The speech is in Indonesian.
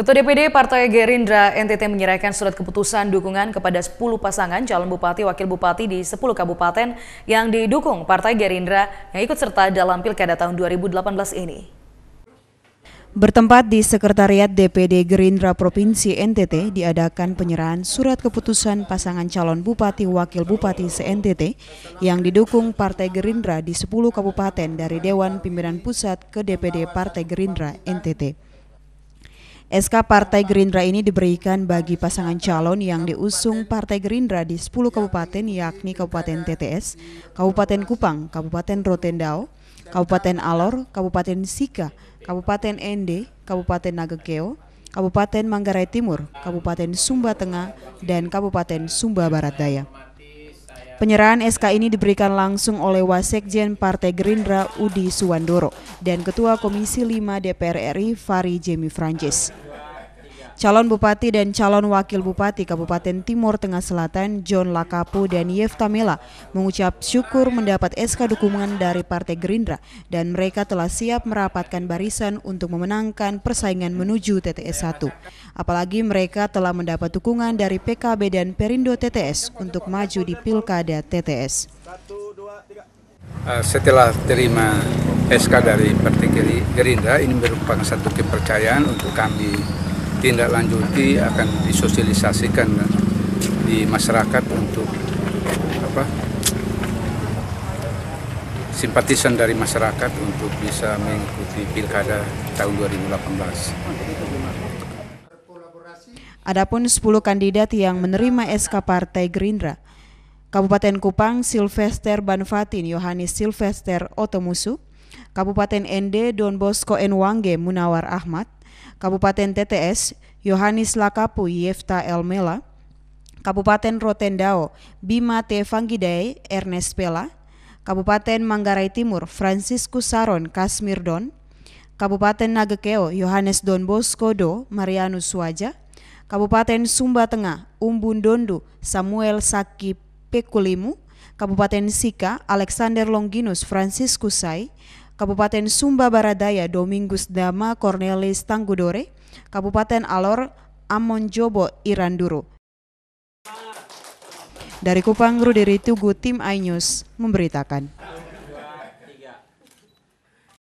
Ketua DPD Partai Gerindra NTT menyerahkan surat keputusan dukungan kepada 10 pasangan calon bupati wakil bupati di 10 kabupaten yang didukung Partai Gerindra yang ikut serta dalam Pilkada tahun 2018 ini. Bertempat di Sekretariat DPD Gerindra Provinsi NTT diadakan penyerahan surat keputusan pasangan calon bupati wakil bupati se-NTT yang didukung Partai Gerindra di 10 kabupaten dari Dewan Pimpinan Pusat ke DPD Partai Gerindra NTT. SK Partai Gerindra ini diberikan bagi pasangan calon yang diusung Partai Gerindra di 10 kabupaten yakni Kabupaten TTS, Kabupaten Kupang, Kabupaten Rotendao, Kabupaten Alor, Kabupaten Sika, Kabupaten Ende, Kabupaten Nagekeo, Kabupaten Manggarai Timur, Kabupaten Sumba Tengah, dan Kabupaten Sumba Barat Daya. Penyerahan SK ini diberikan langsung oleh Wasekjen Partai Gerindra Udi Suwandoro dan Ketua Komisi 5 DPR RI Fari Jemi Francis. Calon Bupati dan Calon Wakil Bupati Kabupaten Timur Tengah Selatan, John Lakapu dan Yeftamela mengucap syukur mendapat SK dukungan dari Partai Gerindra dan mereka telah siap merapatkan barisan untuk memenangkan persaingan menuju TTS 1. Apalagi mereka telah mendapat dukungan dari PKB dan Perindo TTS untuk maju di Pilkada TTS. Eh, setelah terima SK dari Partai Gerindra, ini merupakan satu kepercayaan untuk kami Tindak lanjuti akan disosialisasikan di masyarakat untuk apa simpatisan dari masyarakat untuk bisa mengikuti pilkada tahun 2018. Adapun 10 kandidat yang menerima SK Partai Gerindra, Kabupaten Kupang Silvester Banfatin Yohanes Silvester Otomusu, Kabupaten Ende Don Bosco Enwange Munawar Ahmad, Kabupaten TTS, Yohanis Lakapu Yefta Elmela, Kabupaten Rotendao, Bima Tevangidei Ernest Pela, Kabupaten Manggarai Timur, Francisco Saron Kasmirdon, Kabupaten Nagekeo, Yohanes Don Bosco Do, Marianus Suaja; Kabupaten Sumba Tengah, Umbun Dondu, Samuel Saki Pekulimu, Kabupaten Sika, Alexander Longinus Francisco Sai, Kabupaten Sumba Baradaya Domingus Dama Cornelis Tanggudore, Kabupaten Alor Amonjobo Iranduru. Dari Kupang Ruderi Tugu Tim Ainyus memberitakan.